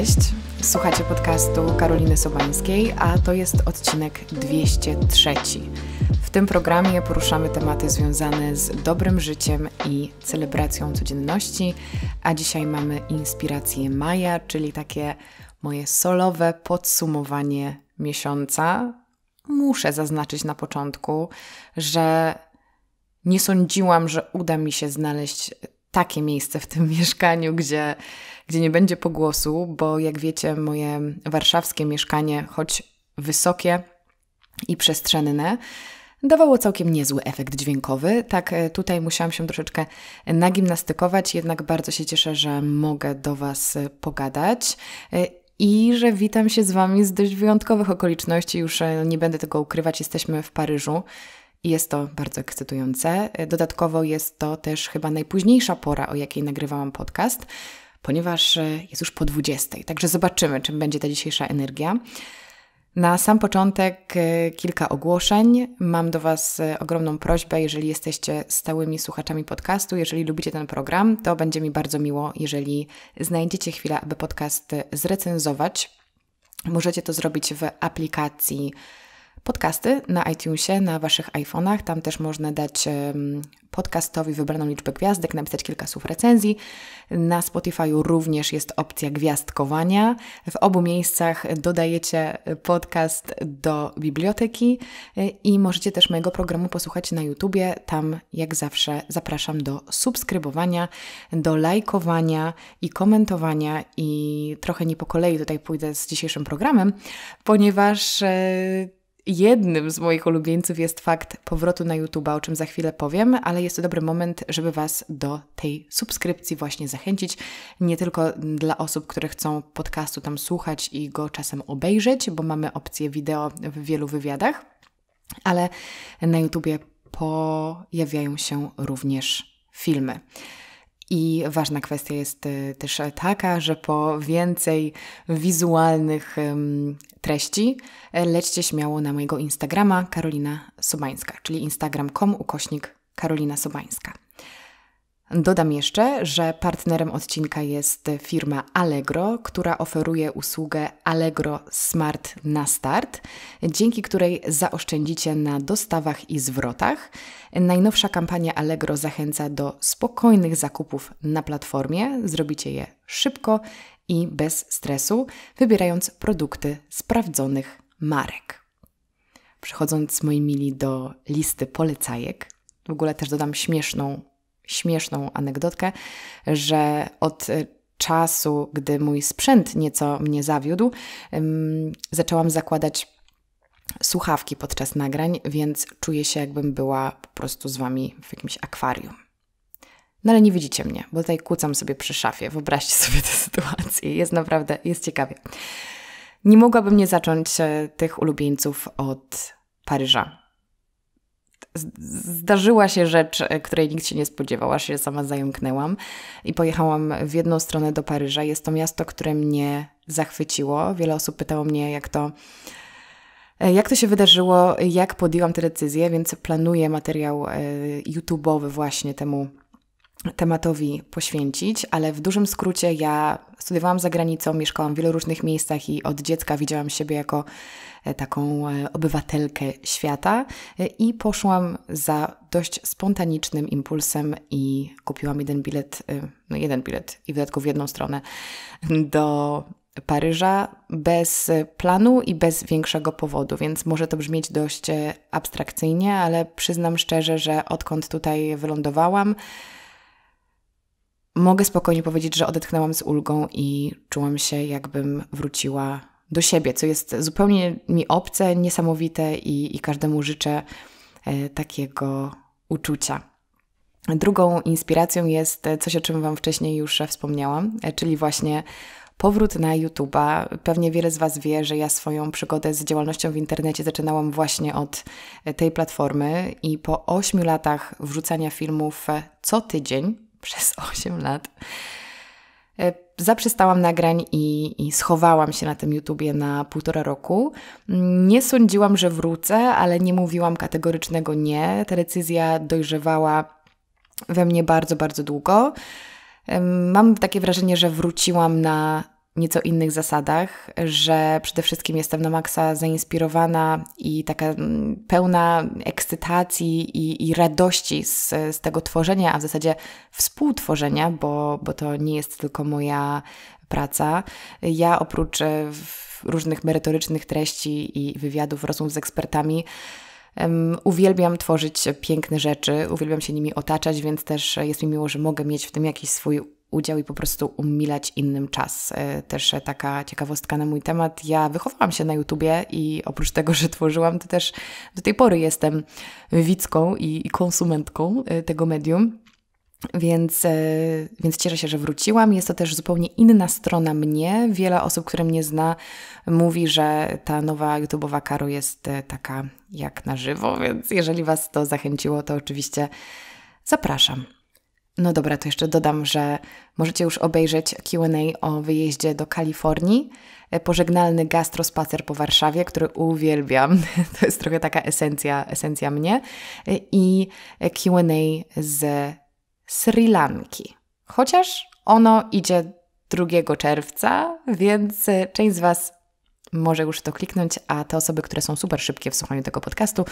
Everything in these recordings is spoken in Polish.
Cześć, słuchacie podcastu Karoliny Sobańskiej, a to jest odcinek 203. W tym programie poruszamy tematy związane z dobrym życiem i celebracją codzienności, a dzisiaj mamy inspirację maja, czyli takie moje solowe podsumowanie miesiąca. Muszę zaznaczyć na początku, że nie sądziłam, że uda mi się znaleźć takie miejsce w tym mieszkaniu, gdzie gdzie nie będzie pogłosu, bo jak wiecie, moje warszawskie mieszkanie, choć wysokie i przestrzenne, dawało całkiem niezły efekt dźwiękowy. Tak, e, tutaj musiałam się troszeczkę nagimnastykować, jednak bardzo się cieszę, że mogę do Was e, pogadać. E, I że witam się z Wami z dość wyjątkowych okoliczności, już nie będę tego ukrywać, jesteśmy w Paryżu i jest to bardzo ekscytujące. Dodatkowo jest to też chyba najpóźniejsza pora, o jakiej nagrywałam podcast, ponieważ e, jest już po 20. Także zobaczymy, czym będzie ta dzisiejsza energia. Na sam początek e, kilka ogłoszeń. Mam do Was e, ogromną prośbę, jeżeli jesteście stałymi słuchaczami podcastu, jeżeli lubicie ten program, to będzie mi bardzo miło, jeżeli znajdziecie chwilę, aby podcast zrecenzować. Możecie to zrobić w aplikacji podcasty na iTunesie, na Waszych iPhone'ach. Tam też można dać podcastowi wybraną liczbę gwiazdek, napisać kilka słów recenzji. Na Spotify'u również jest opcja gwiazdkowania. W obu miejscach dodajecie podcast do biblioteki e, i możecie też mojego programu posłuchać na YouTubie. Tam, jak zawsze, zapraszam do subskrybowania, do lajkowania i komentowania. I trochę nie po kolei tutaj pójdę z dzisiejszym programem, ponieważ e, Jednym z moich ulubieńców jest fakt powrotu na YouTube, o czym za chwilę powiem, ale jest to dobry moment, żeby Was do tej subskrypcji właśnie zachęcić. Nie tylko dla osób, które chcą podcastu tam słuchać i go czasem obejrzeć, bo mamy opcję wideo w wielu wywiadach, ale na YouTubie pojawiają się również filmy. I ważna kwestia jest y, też taka, że po więcej wizualnych treści, e, lećcie śmiało na mojego Instagrama Karolina Sobańska, czyli instagram.com ukośnik Karolina Sobańska. Dodam jeszcze, że partnerem odcinka jest firma Allegro, która oferuje usługę Allegro Smart na Start, dzięki której zaoszczędzicie na dostawach i zwrotach. Najnowsza kampania Allegro zachęca do spokojnych zakupów na platformie, zrobicie je szybko i bez stresu, wybierając produkty sprawdzonych marek. Przechodząc, z moi mili, do listy polecajek, w ogóle też dodam śmieszną, śmieszną anegdotkę, że od e, czasu, gdy mój sprzęt nieco mnie zawiódł, zaczęłam zakładać słuchawki podczas nagrań, więc czuję się, jakbym była po prostu z wami w jakimś akwarium. No ale nie widzicie mnie, bo tutaj kłócam sobie przy szafie. Wyobraźcie sobie tę sytuację. Jest naprawdę, jest ciekawie. Nie mogłabym nie zacząć e, tych ulubieńców od Paryża. Zdarzyła się rzecz, e, której nikt się nie spodziewał, aż się sama zająknęłam i pojechałam w jedną stronę do Paryża. Jest to miasto, które mnie zachwyciło. Wiele osób pytało mnie, jak to e, jak to się wydarzyło, jak podjęłam tę decyzję, więc planuję materiał YouTube'owy właśnie temu tematowi poświęcić, ale w dużym skrócie ja studiowałam za granicą, mieszkałam w wielu różnych miejscach i od dziecka widziałam siebie jako e, taką e, obywatelkę świata e, i poszłam za dość spontanicznym impulsem i kupiłam jeden bilet, no jeden bilet i w dodatku w jedną stronę do Paryża bez planu i bez większego powodu, więc może to brzmieć dość abstrakcyjnie, ale przyznam szczerze, że odkąd tutaj wylądowałam, mogę spokojnie powiedzieć, że odetchnęłam z ulgą i czułam się, jakbym wróciła do siebie, co jest zupełnie mi obce, niesamowite i, i każdemu życzę e, takiego uczucia. Drugą inspiracją jest coś, o czym Wam wcześniej już wspomniałam, e, czyli właśnie powrót na YouTube'a. Pewnie wiele z Was wie, że ja swoją przygodę z działalnością w internecie zaczynałam właśnie od e, tej platformy i po ośmiu latach wrzucania filmów co tydzień, przez 8 lat. E, zaprzestałam nagrań i, i, schowałam się na tym YouTubie na półtora roku. Nie sądziłam, że wrócę, ale nie mówiłam kategorycznego nie. Ta decyzja dojrzewała we mnie bardzo, bardzo długo. Mam takie wrażenie, że wróciłam na nieco innych zasadach, że przede wszystkim jestem na maksa zainspirowana i taka mm, pełna ekscytacji i, i radości z, z, tego tworzenia, a w zasadzie współtworzenia, bo, bo to nie jest tylko moja praca. Ja oprócz e, różnych merytorycznych treści i wywiadów, rozmów z ekspertami, uwielbiam tworzyć piękne rzeczy, uwielbiam się nimi otaczać, więc też jest mi miło, że mogę mieć w tym jakiś swój udział i po prostu umilać innym czas. E, też taka ciekawostka na mój temat. Ja wychowałam się na YouTubie i oprócz tego, że tworzyłam, to też do tej pory jestem widzką i konsumentką e, tego medium. Więc, e, więc cieszę się, że wróciłam. Jest to też zupełnie inna strona mnie. Wiele osób, które mnie zna, mówi, że ta nowa YouTube'owa Karo jest taka jak na żywo, więc jeżeli Was to zachęciło, to oczywiście zapraszam. No dobra, to jeszcze dodam, że możecie już obejrzeć QA o wyjeździe do Kalifornii, e, pożegnalny gastrospacer po Warszawie, który uwielbiam. To jest trochę taka esencja, esencja mnie. E, I e, QA z Sri Lanki. Chociaż ono idzie 2 czerwca, więc część z Was może już to kliknąć, a te osoby, które są super szybkie w słuchaniu tego podcastu,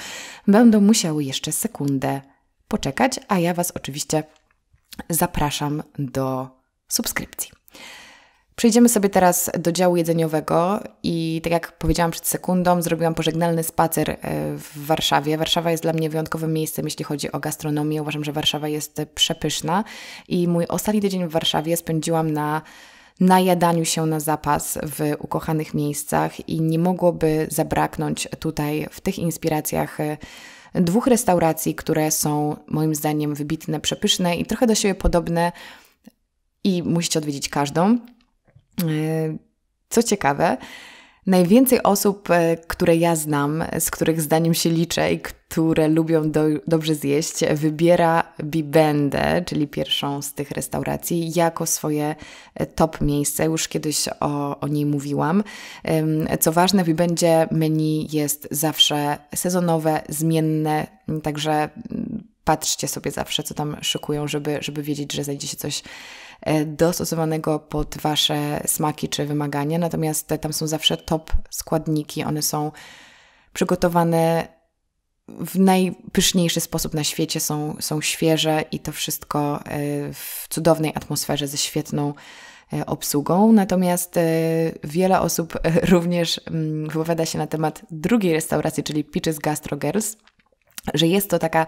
będą musiały jeszcze sekundę poczekać, a ja Was oczywiście zapraszam do subskrypcji. Przejdziemy sobie teraz do działu jedzeniowego i tak jak powiedziałam przed sekundą, zrobiłam pożegnalny spacer e, w Warszawie. Warszawa jest dla mnie wyjątkowym miejscem, jeśli chodzi o gastronomię. Uważam, że Warszawa jest przepyszna i mój ostatni tydzień w Warszawie spędziłam na najadaniu się na zapas w ukochanych miejscach i nie mogłoby zabraknąć tutaj w tych inspiracjach e, dwóch restauracji, które są moim zdaniem wybitne, przepyszne i trochę do siebie podobne i musicie odwiedzić każdą. E, co ciekawe, Najwięcej osób, e, które ja znam, z których zdaniem się liczę i które lubią do, dobrze zjeść, wybiera Bibendę, czyli pierwszą z tych restauracji, jako swoje e, top miejsce. Już kiedyś o, o niej mówiłam. Co ważne, Bibende Bibendzie menu jest zawsze sezonowe, zmienne, także mm, patrzcie sobie zawsze, co tam szykują, żeby, żeby wiedzieć, że znajdzie się coś E, dostosowanego pod Wasze smaki czy wymagania. Natomiast tam są zawsze top składniki, one są przygotowane w najpyszniejszy sposób na świecie, są, są świeże i to wszystko e, w cudownej atmosferze ze świetną e, obsługą. Natomiast wiele osób również mm, wypowiada się na temat drugiej restauracji, czyli Peaches Gastro Girls – że jest to taka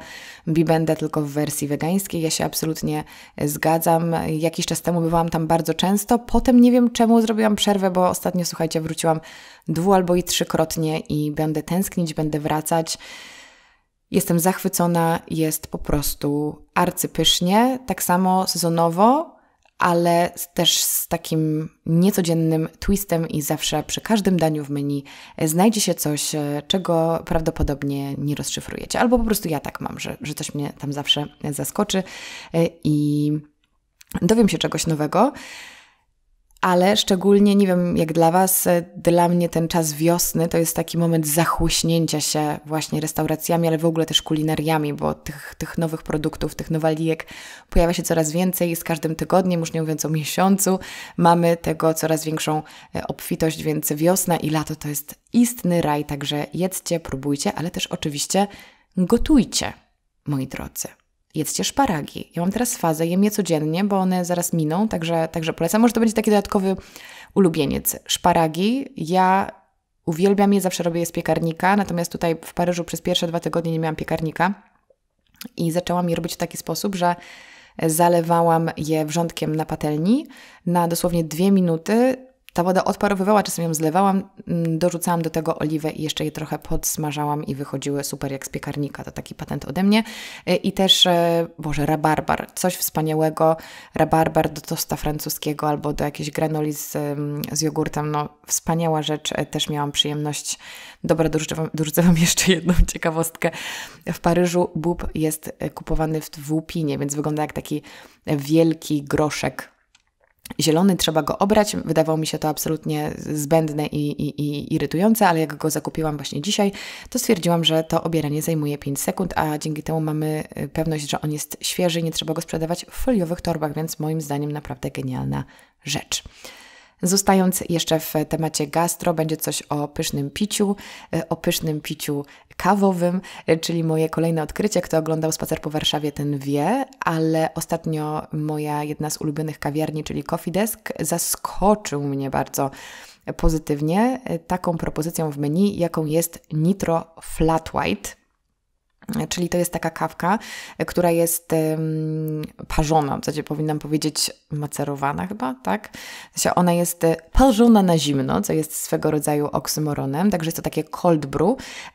bibenda tylko w wersji wegańskiej. Ja się absolutnie zgadzam. Jakiś czas temu bywałam tam bardzo często. Potem nie wiem czemu zrobiłam przerwę, bo ostatnio, słuchajcie, wróciłam dwu albo i trzykrotnie i będę tęsknić, będę wracać. Jestem zachwycona, jest po prostu arcypysznie. Tak samo sezonowo ale też z takim niecodziennym twistem i zawsze przy każdym daniu w menu e, znajdzie się coś, e, czego prawdopodobnie nie rozszyfrujecie. Albo po prostu ja tak mam, że, że coś mnie tam zawsze e, zaskoczy i dowiem się czegoś nowego ale szczególnie, nie wiem jak dla Was, e, dla mnie ten czas wiosny to jest taki moment zachłyśnięcia się właśnie restauracjami, ale w ogóle też kulinariami, bo tych, tych nowych produktów, tych nowalijek pojawia się coraz więcej i z każdym tygodniem, już nie mówiąc o miesiącu, mamy tego coraz większą e, obfitość, więc wiosna i lato to jest istny raj, także jedzcie, próbujcie, ale też oczywiście gotujcie, moi drodzy jedzcie szparagi. Ja mam teraz fazę, jem je codziennie, bo one zaraz miną, także, także polecam. Może to będzie taki dodatkowy ulubieniec. Szparagi, ja uwielbiam je, zawsze robię je z piekarnika, natomiast tutaj w Paryżu przez pierwsze dwa tygodnie nie miałam piekarnika i zaczęłam je robić w taki sposób, że zalewałam je wrzątkiem na patelni na dosłownie dwie minuty, ta woda odparowywała, czasem ją zlewałam, mm, dorzucałam do tego oliwę i jeszcze je trochę podsmażałam i wychodziły super jak z piekarnika. To taki patent ode mnie. E, I też, e, Boże, rabarbar. Coś wspaniałego. Rabarbar do tosta francuskiego albo do jakiejś granoli z, z jogurtem. No, wspaniała rzecz. E, też miałam przyjemność. Dobra, dorzucę wam, dorzucę wam jeszcze jedną ciekawostkę. W Paryżu bób jest kupowany w dwupinie, więc wygląda jak taki wielki groszek zielony, trzeba go obrać. Wydawało mi się to absolutnie zbędne i, i, i, irytujące, ale jak go zakupiłam właśnie dzisiaj, to stwierdziłam, że to obieranie zajmuje 5 sekund, a dzięki temu mamy y, pewność, że on jest świeży i nie trzeba go sprzedawać w foliowych torbach, więc moim zdaniem naprawdę genialna rzecz. Zostając jeszcze w temacie gastro, będzie coś o pysznym piciu, e, o pysznym piciu kawowym, e, czyli moje kolejne odkrycie. Kto oglądał spacer po Warszawie, ten wie, ale ostatnio moja jedna z ulubionych kawiarni, czyli Coffee Desk, zaskoczył mnie bardzo pozytywnie e, taką propozycją w menu, jaką jest Nitro Flat White. Czyli to jest taka kawka, e, która jest parzona, w zasadzie powinnam powiedzieć macerowana chyba, tak? ona jest e, parzona na zimno, co jest swego rodzaju oksymoronem, także jest to takie cold brew,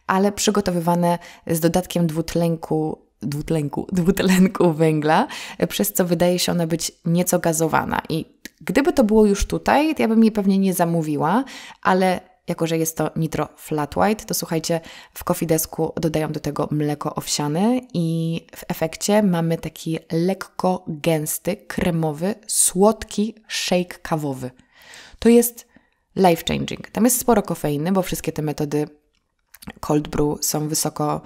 ale przygotowywane z dodatkiem dwutlenku dwutlenku, dwutlenku węgla, e, przez co wydaje się ona być nieco gazowana. I gdyby to było już tutaj, to ja bym jej pewnie nie zamówiła, ale jako, że jest to nitro flat white, to słuchajcie, w desku dodają do tego mleko owsiane i w efekcie mamy taki lekko gęsty, kremowy, słodki shake kawowy. To jest life changing. Tam jest sporo kofeiny, bo wszystkie te metody cold brew są wysoko,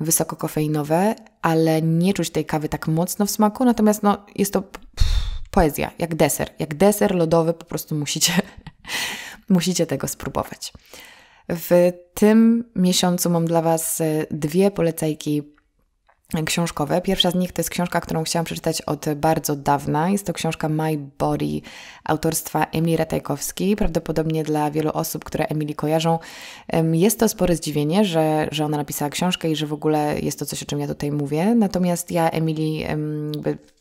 wysoko kofeinowe, ale nie czuć tej kawy tak mocno w smaku, natomiast no, jest to poezja, jak deser. Jak deser lodowy po prostu musicie Musicie tego spróbować. W tym miesiącu mam dla Was e, dwie polecajki książkowe. Pierwsza z nich to jest książka, którą chciałam przeczytać od bardzo dawna. Jest to książka My Body autorstwa Emily Ratajkowskiej. Prawdopodobnie dla wielu osób, które Emily kojarzą, jest to spore zdziwienie, że, że ona napisała książkę i że w ogóle jest to coś, o czym ja tutaj mówię. Natomiast ja Emily,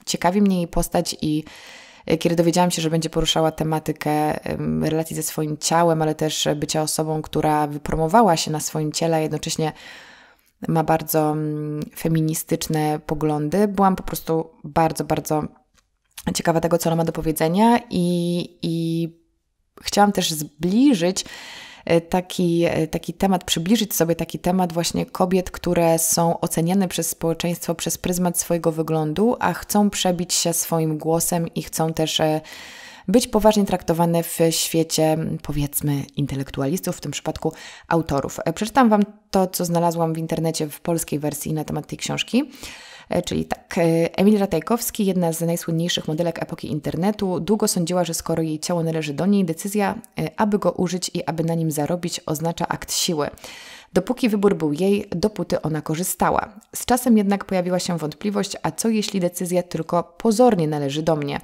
ciekawi mnie jej postać i E, kiedy dowiedziałam się, że będzie poruszała tematykę relacji ze swoim ciałem, ale też e, bycia osobą, która wypromowała się na swoim ciele, a jednocześnie ma bardzo mm, feministyczne poglądy, byłam po prostu bardzo, bardzo ciekawa tego, co ona ma do powiedzenia i, i chciałam też zbliżyć E, taki, e, taki temat, przybliżyć sobie taki temat właśnie kobiet, które są oceniane przez społeczeństwo przez pryzmat swojego wyglądu, a chcą przebić się swoim głosem i chcą też e, być poważnie traktowane w świecie, powiedzmy, intelektualistów, w tym przypadku autorów. Przeczytam Wam to, co znalazłam w internecie w polskiej wersji na temat tej książki. E, czyli tak, e, Emil Ratajkowski, jedna z najsłynniejszych modelek epoki internetu, długo sądziła, że skoro jej ciało należy do niej, decyzja, e, aby go użyć i aby na nim zarobić, oznacza akt siły. Dopóki wybór był jej, dopóty ona korzystała. Z czasem jednak pojawiła się wątpliwość, a co jeśli decyzja tylko pozornie należy do mnie?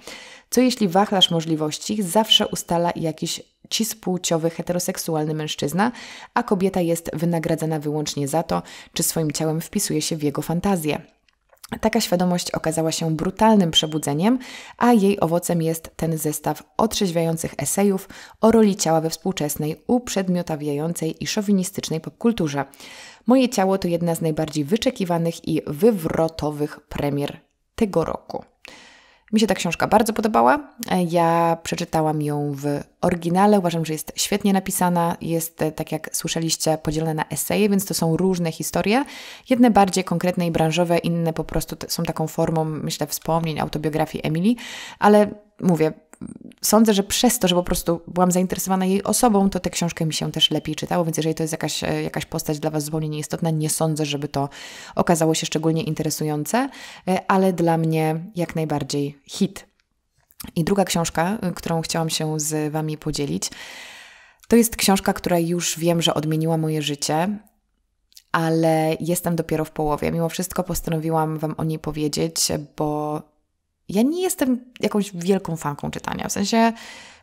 Co jeśli wachlarz możliwości zawsze ustala jakiś cispłciowy heteroseksualny mężczyzna, a kobieta jest wynagradzana wyłącznie za to, czy swoim ciałem wpisuje się w jego fantazję? Taka świadomość okazała się brutalnym przebudzeniem, a jej owocem jest ten zestaw otrzeźwiających esejów o roli ciała we współczesnej, uprzedmiotawiającej i szowinistycznej popkulturze. Moje ciało to jedna z najbardziej wyczekiwanych i wywrotowych premier tego roku. Mi się ta książka bardzo podobała. E, ja przeczytałam ją w oryginale. Uważam, że jest świetnie napisana. Jest, e, tak jak słyszeliście, podzielona na eseje, więc to są różne historie. Jedne bardziej konkretne i branżowe, inne po prostu są taką formą, myślę, wspomnień, autobiografii Emily. Ale mówię, sądzę, że przez to, że po prostu byłam zainteresowana jej osobą, to tę książkę mi się też lepiej czytało, więc jeżeli to jest jakaś, e, jakaś postać dla Was zupełnie nieistotna, nie sądzę, żeby to okazało się szczególnie interesujące, e, ale dla mnie jak najbardziej hit. I druga książka, e, którą chciałam się z Wami podzielić, to jest książka, która już wiem, że odmieniła moje życie ale jestem dopiero w połowie. Mimo wszystko postanowiłam Wam o niej powiedzieć, bo ja nie jestem jakąś wielką fanką czytania, w sensie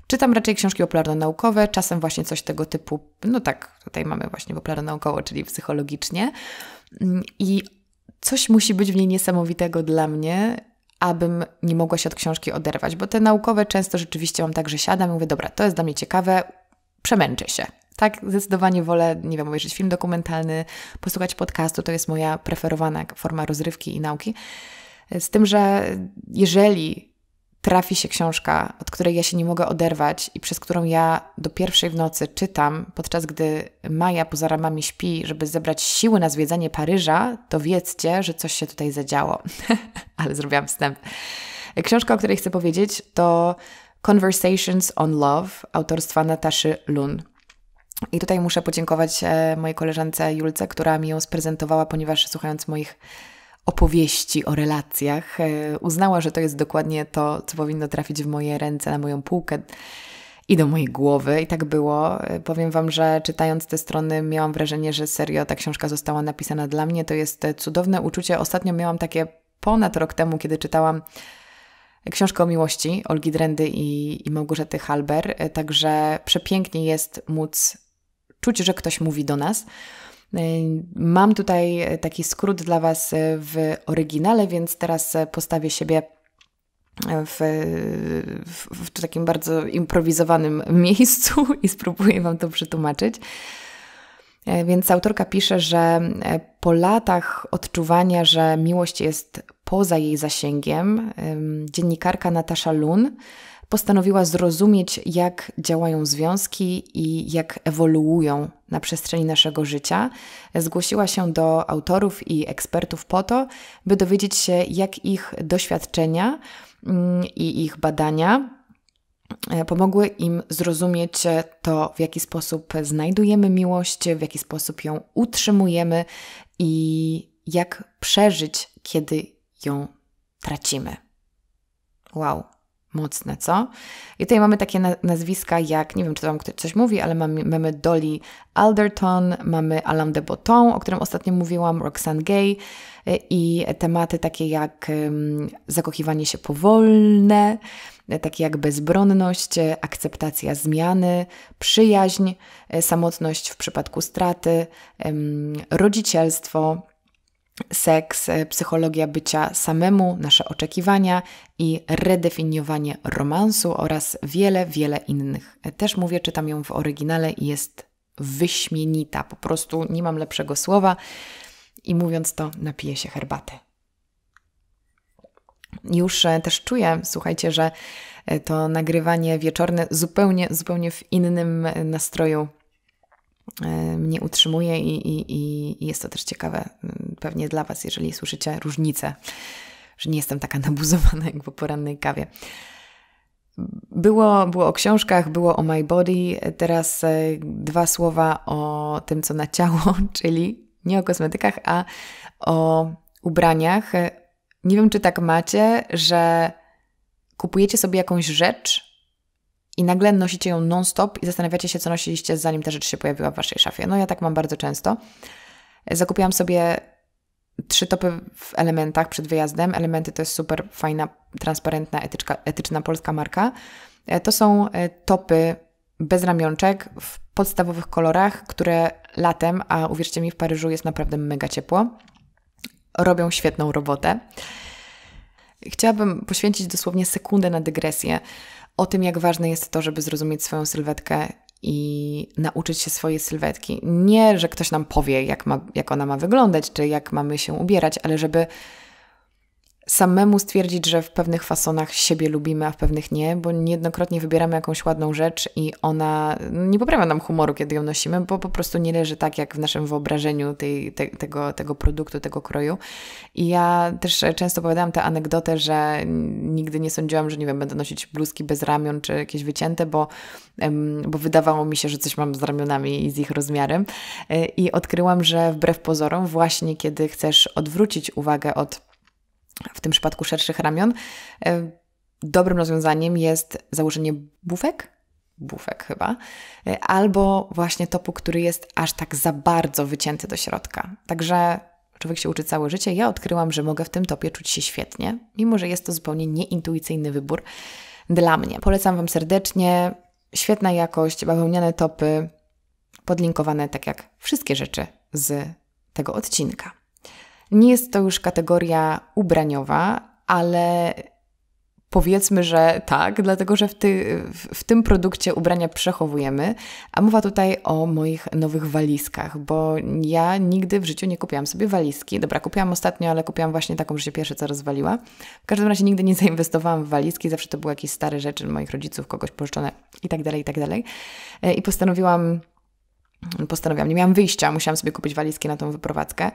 czytam raczej książki popularno-naukowe, czasem właśnie coś tego typu, no tak, tutaj mamy właśnie popularno-naukowo, czyli psychologicznie mm, i coś musi być w niej niesamowitego dla mnie, abym nie mogła się od książki oderwać, bo te naukowe często rzeczywiście mam tak, że siadam i mówię, dobra, to jest dla mnie ciekawe, przemęczę się. Tak, zdecydowanie wolę, nie wiem, obejrzeć film dokumentalny, posłuchać podcastu, to jest moja preferowana forma rozrywki i nauki. Z tym, że jeżeli trafi się książka, od której ja się nie mogę oderwać i przez którą ja do pierwszej w nocy czytam, podczas gdy Maja poza ramami śpi, żeby zebrać siły na zwiedzanie Paryża, to wiedzcie, że coś się tutaj zadziało. Ale zrobiłam wstęp. Książka, o której chcę powiedzieć, to Conversations on Love autorstwa Nataszy Lun. I tutaj muszę podziękować e, mojej koleżance Julce, która mi ją sprezentowała, ponieważ słuchając moich opowieści o relacjach. E, uznała, że to jest dokładnie to, co powinno trafić w moje ręce, na moją półkę i do mojej głowy. I tak było. E, powiem Wam, że czytając te strony, miałam wrażenie, że serio ta książka została napisana dla mnie. To jest e, cudowne uczucie. Ostatnio miałam takie ponad rok temu, kiedy czytałam książkę o miłości Olgi Drendy i, i Małgorzaty Halber. Także przepięknie jest móc czuć, że ktoś mówi do nas. E, mam tutaj e, taki skrót dla Was e, w oryginale, więc teraz postawię siebie w, w, w takim bardzo improwizowanym miejscu i spróbuję Wam to przetłumaczyć. Więc autorka pisze, że po latach odczuwania, że miłość jest poza jej zasięgiem, dziennikarka Natasza Lun postanowiła zrozumieć, jak działają związki i jak ewoluują na przestrzeni naszego życia. Zgłosiła się do autorów i ekspertów po to, by dowiedzieć się, jak ich doświadczenia mm, i ich badania e, pomogły im zrozumieć to, w jaki sposób znajdujemy miłość, w jaki sposób ją utrzymujemy i jak przeżyć, kiedy ją tracimy. Wow, Mocne, co? I tutaj mamy takie nazwiska jak, nie wiem, czy to Wam ktoś coś mówi, ale mamy, mamy Dolly Alderton, mamy Alain de Botton, o którym ostatnio mówiłam, Roxane Gay y, i tematy takie jak zakochiwanie się powolne, takie jak bezbronność, akceptacja zmiany, przyjaźń, y, samotność w przypadku straty, rodzicielstwo, seks, e, psychologia bycia samemu, nasze oczekiwania i redefiniowanie romansu oraz wiele, wiele innych. E, też mówię, czytam ją w oryginale i jest wyśmienita. Po prostu nie mam lepszego słowa i mówiąc to, napiję się herbaty. Już e, też czuję, słuchajcie, że to nagrywanie wieczorne zupełnie, zupełnie w innym nastroju mnie utrzymuje i, i, i jest to też ciekawe pewnie dla Was, jeżeli słyszycie różnicę, że nie jestem taka nabuzowana jak po porannej kawie. Było, było o książkach, było o My Body, teraz e, dwa słowa o tym, co na ciało, czyli nie o kosmetykach, a o ubraniach. Nie wiem, czy tak macie, że kupujecie sobie jakąś rzecz, i nagle nosicie ją non-stop i zastanawiacie się, co nosiliście, zanim ta rzecz się pojawiła w waszej szafie. No ja tak mam bardzo często. Zakupiłam sobie trzy topy w elementach przed wyjazdem. Elementy to jest super fajna, transparentna, etyczka, etyczna polska marka. E, to są e, topy bez ramionczek w podstawowych kolorach, które latem, a uwierzcie mi, w Paryżu jest naprawdę mega ciepło, robią świetną robotę. Chciałabym poświęcić dosłownie sekundę na dygresję o tym, jak ważne jest to, żeby zrozumieć swoją sylwetkę i nauczyć się swojej sylwetki. Nie, że ktoś nam powie, jak, ma, jak ona ma wyglądać, czy jak mamy się ubierać, ale żeby samemu stwierdzić, że w pewnych fasonach siebie lubimy, a w pewnych nie, bo niejednokrotnie wybieramy jakąś ładną rzecz i ona nie poprawia nam humoru, kiedy ją nosimy, bo po prostu nie leży tak, jak w naszym wyobrażeniu tej, te, tego, tego produktu, tego kroju. I ja też często opowiadałam tę anegdotę, że nigdy nie sądziłam, że nie wiem, będę nosić bluzki bez ramion czy jakieś wycięte, bo, bo wydawało mi się, że coś mam z ramionami i z ich rozmiarem. Y, I odkryłam, że wbrew pozorom, właśnie kiedy chcesz odwrócić uwagę od w tym przypadku szerszych ramion, e, dobrym rozwiązaniem jest założenie bufek, bufek chyba, e, albo właśnie topu, który jest aż tak za bardzo wycięty do środka. Także człowiek się uczy całe życie. Ja odkryłam, że mogę w tym topie czuć się świetnie, mimo że jest to zupełnie nieintuicyjny wybór dla mnie. Polecam Wam serdecznie. Świetna jakość, bawełniane topy, podlinkowane tak jak wszystkie rzeczy z tego odcinka. Nie jest to już kategoria ubraniowa, ale powiedzmy, że tak, dlatego że w, ty, w, tym produkcie ubrania przechowujemy, a mowa tutaj o moich nowych walizkach, bo ja nigdy w życiu nie kupiłam sobie walizki. Dobra, kupiłam ostatnio, ale kupiłam właśnie taką, że się pierwsze co rozwaliła. W każdym razie nigdy nie zainwestowałam w walizki, zawsze to były jakieś stare rzeczy moich rodziców, kogoś pożyczone itd., tak itd. Tak e, I postanowiłam postanowiłam, nie miałam wyjścia, musiałam sobie kupić walizki na tą wyprowadzkę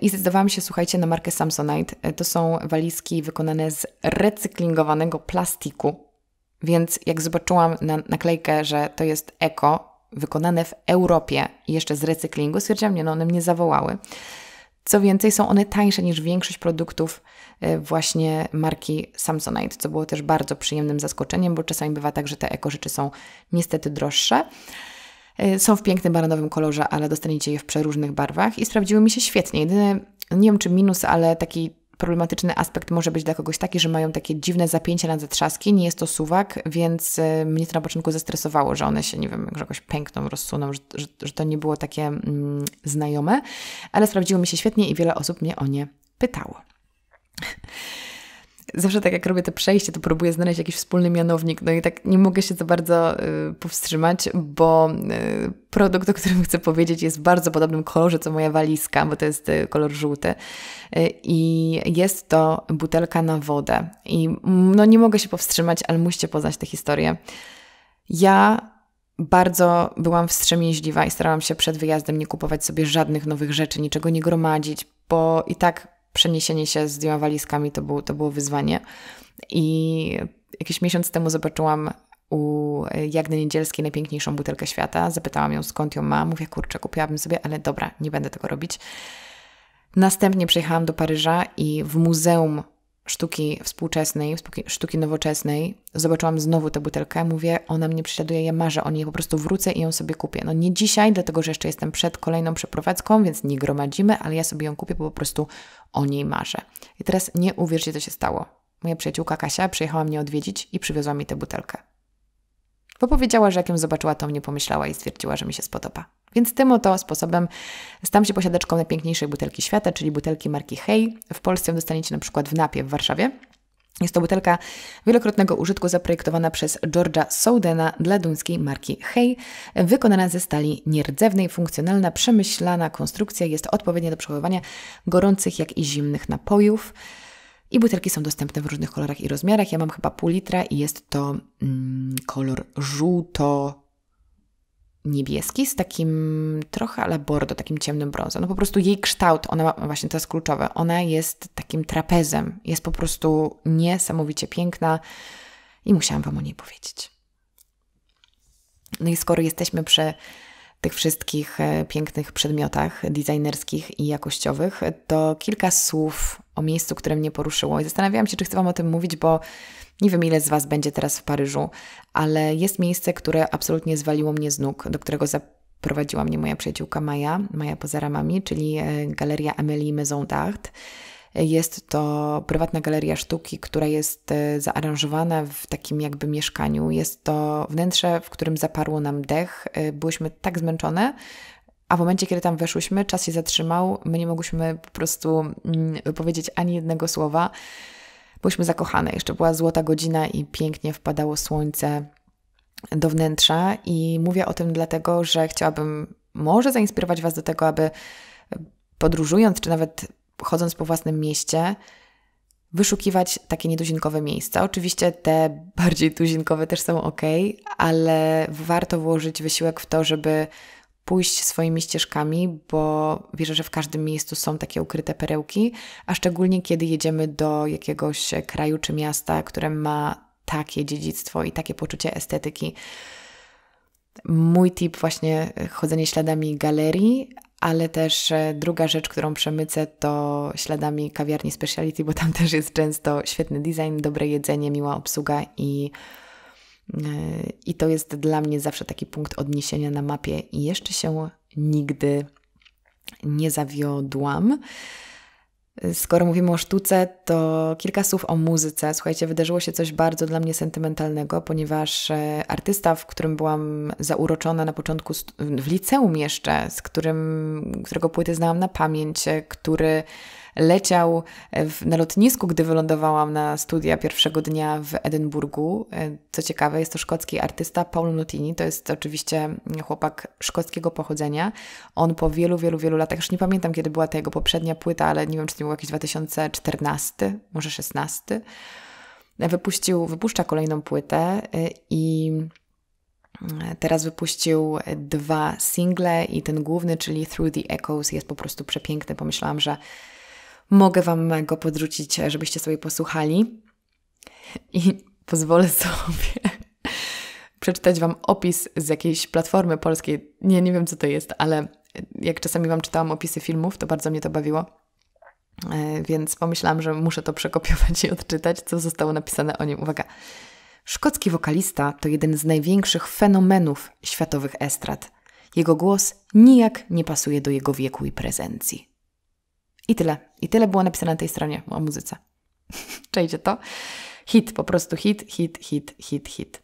i zdecydowałam się, słuchajcie, na markę Samsonite. To są walizki wykonane z recyklingowanego plastiku, więc jak zobaczyłam na naklejkę, że to jest eko, wykonane w Europie i jeszcze z recyklingu, stwierdziłam, nie, no one mnie zawołały. Co więcej, są one tańsze niż większość produktów e, właśnie marki Samsonite, co było też bardzo przyjemnym zaskoczeniem, bo czasami bywa tak, że te eko rzeczy są niestety droższe. E, są w pięknym baranowym kolorze, ale dostaniecie je w przeróżnych barwach i sprawdziły mi się świetnie. Jedyny, nie wiem czy minus, ale taki problematyczny aspekt może być dla kogoś taki, że mają takie dziwne zapięcia na zatrzaski, nie jest to suwak, więc e, mnie to na początku zestresowało, że one się, nie wiem, jakoś pękną, rozsuną, że, że, że to nie było takie mm, znajome, ale sprawdziły mi się świetnie i wiele osób mnie o nie pytało zawsze tak jak robię te przejście, to próbuję znaleźć jakiś wspólny mianownik, no i tak nie mogę się za bardzo y, powstrzymać, bo y, produkt, o którym chcę powiedzieć, jest w bardzo podobnym kolorze co moja walizka, bo to jest y, kolor żółty. Y, I jest to butelka na wodę. I mm, no nie mogę się powstrzymać, ale musicie poznać tę historię. Ja bardzo byłam wstrzemięźliwa i starałam się przed wyjazdem nie kupować sobie żadnych nowych rzeczy, niczego nie gromadzić, bo i tak przeniesienie się z dwiema walizkami to, był, to było wyzwanie. I jakiś miesiąc temu zobaczyłam u Jagny Niedzielskiej najpiękniejszą butelkę świata. Zapytałam ją, skąd ją ma. Mówię, kurczę, kupiłabym sobie, ale dobra, nie będę tego robić. Następnie przejechałam do Paryża i w muzeum sztuki współczesnej, sztuki nowoczesnej, zobaczyłam znowu tę butelkę, mówię, ona mnie prześladuje, ja marzę o niej, po prostu wrócę i ją sobie kupię. No nie dzisiaj, dlatego że jeszcze jestem przed kolejną przeprowadzką, więc nie gromadzimy, ale ja sobie ją kupię, bo po prostu o niej marzę. I teraz nie uwierzcie, co się stało. Moja przyjaciółka Kasia przyjechała mnie odwiedzić i przywiozła mi tę butelkę bo powiedziała, że jak ją zobaczyła, to mnie pomyślała i stwierdziła, że mi się spodoba. Więc tym oto sposobem stam się posiadaczką najpiękniejszej butelki świata, czyli butelki marki Hej. W Polsce ją dostaniecie na przykład w Napie w Warszawie. Jest to butelka wielokrotnego użytku zaprojektowana przez Georgia Soudena dla duńskiej marki Hey, wykonana ze stali nierdzewnej, funkcjonalna, przemyślana konstrukcja jest odpowiednia do przechowywania gorących jak i zimnych napojów. I butelki są dostępne w różnych kolorach i rozmiarach. Ja mam chyba pół litra i jest to mm, kolor żółto niebieski z takim trochę ale bordo, takim ciemnym brązem. No po prostu jej kształt, ona ma, właśnie to jest kluczowe, ona jest takim trapezem. Jest po prostu niesamowicie piękna i musiałam Wam o niej powiedzieć. No i skoro jesteśmy przy tych wszystkich e, pięknych przedmiotach designerskich i jakościowych, to kilka słów o miejscu, które mnie poruszyło. I zastanawiałam się, czy chcę Wam o tym mówić, bo nie wiem, ile z Was będzie teraz w Paryżu, ale jest miejsce, które absolutnie zwaliło mnie z nóg, do którego zaprowadziła mnie moja przyjaciółka Maja, Maja poza ramami, czyli e, Galeria Amélie Maison d'Art. Jest to prywatna galeria sztuki, która jest e, zaaranżowana w takim jakby mieszkaniu. Jest to wnętrze, w którym zaparło nam dech. E, byłyśmy tak zmęczone, a w momencie, kiedy tam weszłyśmy, czas się zatrzymał, my nie mogłyśmy po prostu mm, wypowiedzieć ani jednego słowa. Byliśmy zakochane, jeszcze była złota godzina i pięknie wpadało słońce do wnętrza. I mówię o tym dlatego, że chciałabym może zainspirować Was do tego, aby podróżując, czy nawet chodząc po własnym mieście, wyszukiwać takie nieduzinkowe miejsca. Oczywiście te bardziej tuzinkowe też są ok, ale warto włożyć wysiłek w to, żeby pójść swoimi ścieżkami, bo wierzę, że w każdym miejscu są takie ukryte perełki, a szczególnie kiedy jedziemy do jakiegoś kraju czy miasta, które ma takie dziedzictwo i takie poczucie estetyki. Mój tip właśnie e, chodzenie śladami galerii, ale też e, druga rzecz, którą przemycę, to śladami kawiarni speciality, bo tam też jest często świetny design, dobre jedzenie, miła obsługa i E, I to jest dla mnie zawsze taki punkt odniesienia na mapie, i jeszcze się nigdy nie zawiodłam. Skoro mówimy o sztuce, to kilka słów o muzyce. Słuchajcie, wydarzyło się coś bardzo dla mnie sentymentalnego, ponieważ e, artysta, w którym byłam zauroczona na początku w liceum jeszcze, z którym, którego płyty znałam na pamięć, e, który leciał e, w, na lotnisku, gdy wylądowałam na studia pierwszego dnia w Edynburgu. E, co ciekawe, jest to szkocki artysta Paul Nutini, to jest oczywiście chłopak szkockiego pochodzenia. On po wielu, wielu, wielu latach, już nie pamiętam kiedy była ta jego poprzednia płyta, ale nie wiem, czy to był jakiś 2014, może 16. Wypuścił, wypuszcza kolejną płytę e, i Teraz wypuścił dwa single i ten główny, czyli Through the Echoes, jest po prostu przepiękny. Pomyślałam, że Mogę Wam go podrzucić, e, żebyście sobie posłuchali. I pozwolę sobie przeczytać Wam opis z jakiejś platformy polskiej. Nie, nie wiem, co to jest, ale jak czasami Wam czytałam opisy filmów, to bardzo mnie to bawiło. E, więc pomyślałam, że muszę to przekopiować i odczytać, co zostało napisane o nim. Uwaga. Szkocki wokalista to jeden z największych fenomenów światowych estrad. Jego głos nijak nie pasuje do jego wieku i prezencji. I tyle. I tyle było napisane na tej stronie o muzyce. Czajcie to? Hit, po prostu hit, hit, hit, hit, hit.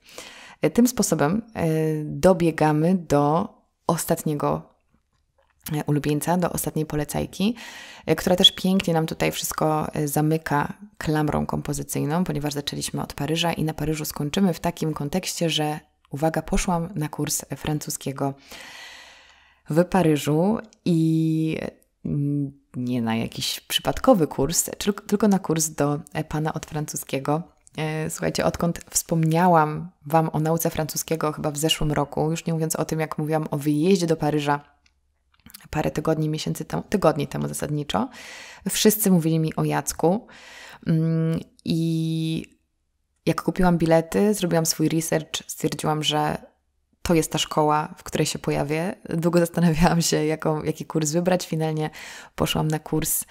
E, tym sposobem e, dobiegamy do ostatniego e, ulubieńca, do ostatniej polecajki, która też pięknie nam tutaj wszystko zamyka klamrą kompozycyjną, ponieważ zaczęliśmy od Paryża i na Paryżu skończymy w takim kontekście, że uwaga, poszłam na kurs francuskiego w Paryżu i nie na jakiś przypadkowy kurs, tylko na kurs do e, pana od francuskiego. E, słuchajcie, odkąd wspomniałam Wam o nauce francuskiego chyba w zeszłym roku, już nie mówiąc o tym, jak mówiłam o wyjeździe do Paryża parę tygodni, miesięcy temu, tygodni temu zasadniczo, wszyscy mówili mi o Jacku mm, i jak kupiłam bilety, zrobiłam swój research, stwierdziłam, że to jest ta szkoła, w której się pojawię. Długo zastanawiałam się, jaką, jaki kurs wybrać. Finalnie poszłam na kurs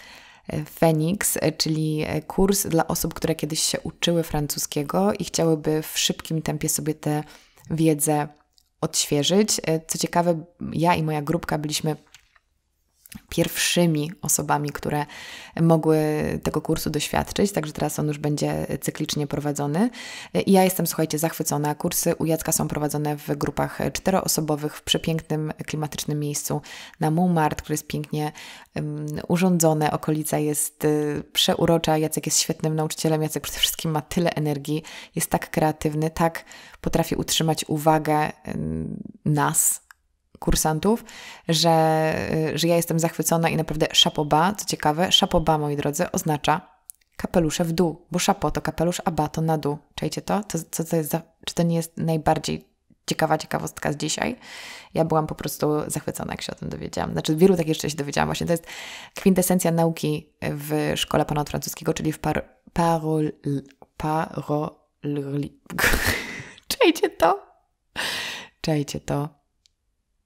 e, Phoenix, e, czyli e, kurs dla osób, które kiedyś się uczyły francuskiego i chciałyby w szybkim tempie sobie tę wiedzę odświeżyć. Co ciekawe, ja i moja grupka byliśmy pierwszymi osobami, które mogły tego kursu doświadczyć, także teraz on już będzie cyklicznie prowadzony. I ja jestem, słuchajcie, zachwycona. Kursy u Jacka są prowadzone w grupach czteroosobowych w przepięknym, klimatycznym miejscu na Montmartre, które jest pięknie um, urządzone, okolica jest y, przeurocza, Jacek jest świetnym nauczycielem, Jacek przede wszystkim ma tyle energii, jest tak kreatywny, tak potrafi utrzymać uwagę y, nas, kursantów, że, y, że ja jestem zachwycona i naprawdę szapoba, co ciekawe, szapoba, moi drodzy, oznacza kapelusze w dół, bo szapo to kapelusz, a ba to na dół. Czajcie to? Co, co to jest za, czy to nie jest najbardziej ciekawa ciekawostka z dzisiaj? Ja byłam po prostu zachwycona, jak się o tym dowiedziałam. Znaczy, wielu takich rzeczy się dowiedziałam. Właśnie to jest kwintesencja nauki w Szkole Pana Francuskiego, czyli w par, parol... parol... Czajcie to? Czajcie to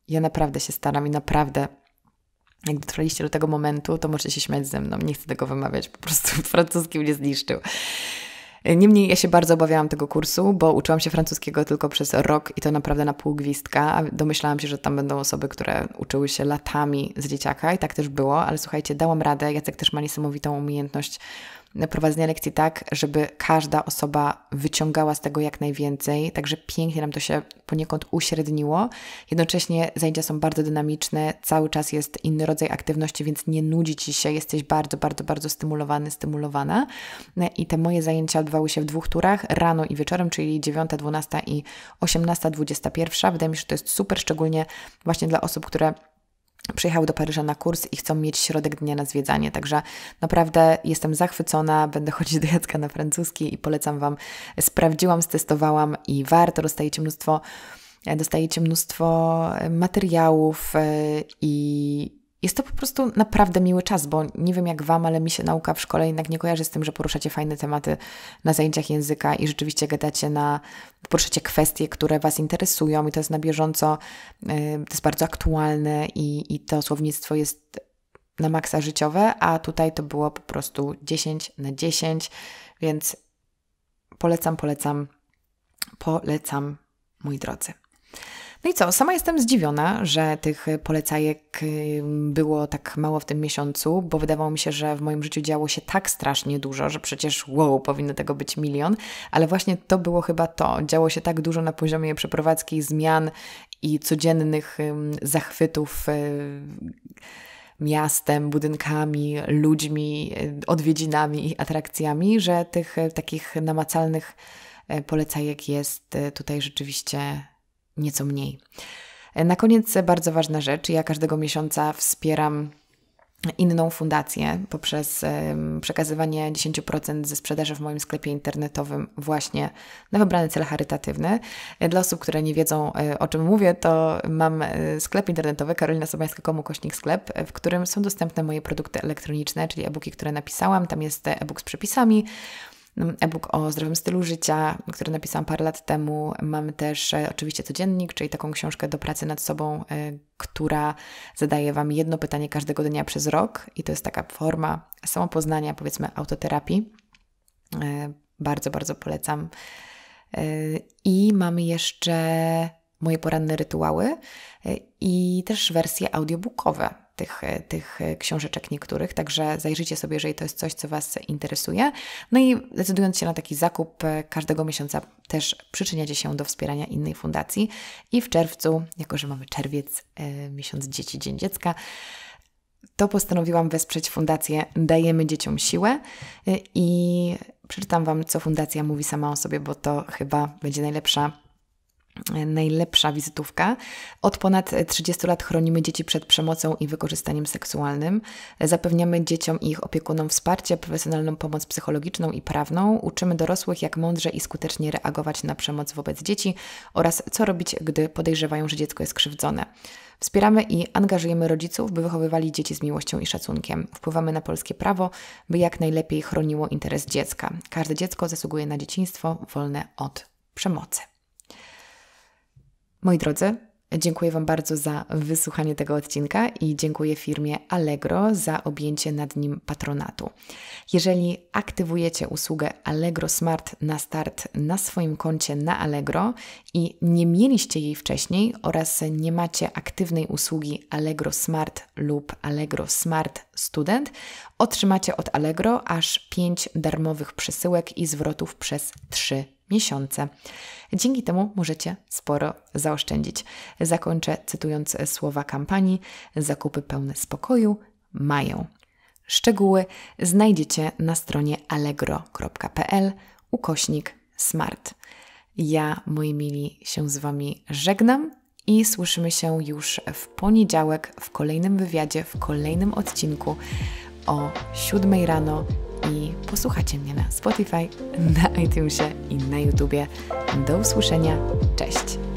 ja naprawdę się staram i naprawdę jak dotrwaliście do tego momentu, to możecie się śmiać ze mną. Nie chcę tego wymawiać, po prostu francuski mnie zniszczył. Niemniej ja się bardzo obawiałam tego kursu, bo uczyłam się francuskiego tylko przez rok i to naprawdę na pół gwizdka. domyślałam się, że tam będą osoby, które uczyły się latami z dzieciaka i tak też było, ale słuchajcie, dałam radę. Jacek też ma niesamowitą umiejętność prowadzenia lekcji tak, żeby każda osoba wyciągała z tego jak najwięcej, także pięknie nam to się poniekąd uśredniło. Jednocześnie zajęcia są bardzo dynamiczne, cały czas jest inny rodzaj aktywności, więc nie nudzi Ci się, jesteś bardzo, bardzo, bardzo stymulowany, stymulowana. I te moje zajęcia odbywały się w dwóch turach, rano i wieczorem, czyli 9, 12 i 18, 21. Wydaje mi się, że to jest super, szczególnie właśnie dla osób, które przyjechały do Paryża na kurs i chcą mieć środek dnia na zwiedzanie. Także naprawdę jestem zachwycona, będę chodzić do Jacka na francuski i polecam Wam. Sprawdziłam, stestowałam i warto, dostajecie mnóstwo dostajecie mnóstwo materiałów e, i jest to po prostu naprawdę miły czas, bo nie wiem jak Wam, ale mi się nauka w szkole jednak nie kojarzy z tym, że poruszacie fajne tematy na zajęciach języka i rzeczywiście gadacie na, poruszacie kwestie, które Was interesują i to jest na bieżąco, y, to jest bardzo aktualne i, i to słownictwo jest na maksa życiowe, a tutaj to było po prostu 10 na 10, więc polecam, polecam, polecam, moi drodzy. No i co, sama jestem zdziwiona, że tych polecajek było tak mało w tym miesiącu, bo wydawało mi się, że w moim życiu działo się tak strasznie dużo, że przecież wow, powinno tego być milion, ale właśnie to było chyba to. Działo się tak dużo na poziomie przeprowadzki, zmian i codziennych zachwytów y, miastem, budynkami, ludźmi, y, odwiedzinami i atrakcjami, że tych y, takich namacalnych polecajek jest tutaj rzeczywiście nieco mniej. E, na koniec bardzo ważna rzecz. Ja każdego miesiąca wspieram inną fundację poprzez przekazywanie 10% ze sprzedaży w moim sklepie internetowym właśnie na wybrany cel charytatywne. Dla osób, które nie wiedzą e, o czym mówię, to mam e, sklep internetowy Komu kośnik sklep, w którym są dostępne moje produkty elektroniczne, czyli e-booki, które napisałam. Tam jest e-book z przepisami, no, e-book o zdrowym stylu życia, który napisałam parę lat temu. Mamy też e, oczywiście codziennik, czyli taką książkę do pracy nad sobą, e, która zadaje Wam jedno pytanie każdego dnia przez rok i to jest taka forma samopoznania, powiedzmy autoterapii. E, bardzo, bardzo polecam. I mamy jeszcze moje poranne rytuały i też wersje audiobookowe tych, e, tych e, książeczek niektórych, także zajrzyjcie sobie, jeżeli to jest coś, co Was interesuje. No i decydując się na taki zakup, e, każdego miesiąca też przyczyniacie się do wspierania innej fundacji. I w czerwcu, jako że mamy czerwiec, miesiąc dzieci, Dzień Dziecka, to postanowiłam wesprzeć fundację Dajemy Dzieciom Siłę i przeczytam Wam, co fundacja mówi sama o sobie, bo to chyba będzie najlepsza najlepsza wizytówka. Od ponad 30 lat chronimy dzieci przed przemocą i wykorzystaniem seksualnym. Zapewniamy dzieciom i ich opiekunom wsparcie, profesjonalną pomoc psychologiczną i prawną. Uczymy dorosłych, jak mądrze i skutecznie reagować na przemoc wobec dzieci oraz co robić, gdy podejrzewają, że dziecko jest krzywdzone. Wspieramy i angażujemy rodziców, by wychowywali dzieci z miłością i szacunkiem. Wpływamy na polskie prawo, by jak najlepiej chroniło interes dziecka. Każde dziecko zasługuje na dzieciństwo wolne od przemocy. Moi drodzy, dziękuję Wam bardzo za wysłuchanie tego odcinka i dziękuję firmie Allegro za objęcie nad nim patronatu. Jeżeli aktywujecie usługę Allegro Smart na start na swoim koncie na Allegro i nie mieliście jej wcześniej oraz nie macie aktywnej usługi Allegro Smart lub Allegro Smart Student, otrzymacie od Allegro aż 5 darmowych przesyłek i zwrotów przez 3 miesiące. Dzięki temu możecie sporo zaoszczędzić. Zakończę cytując słowa kampanii: Zakupy pełne spokoju mają. Szczegóły znajdziecie na stronie allegro.pl ukośnik smart. Ja, moi mili, się z Wami żegnam i słyszymy się już w poniedziałek w kolejnym wywiadzie, w kolejnym odcinku o 7 rano i posłuchacie mnie na Spotify, na iTunesie i na YouTubie. Do usłyszenia, cześć!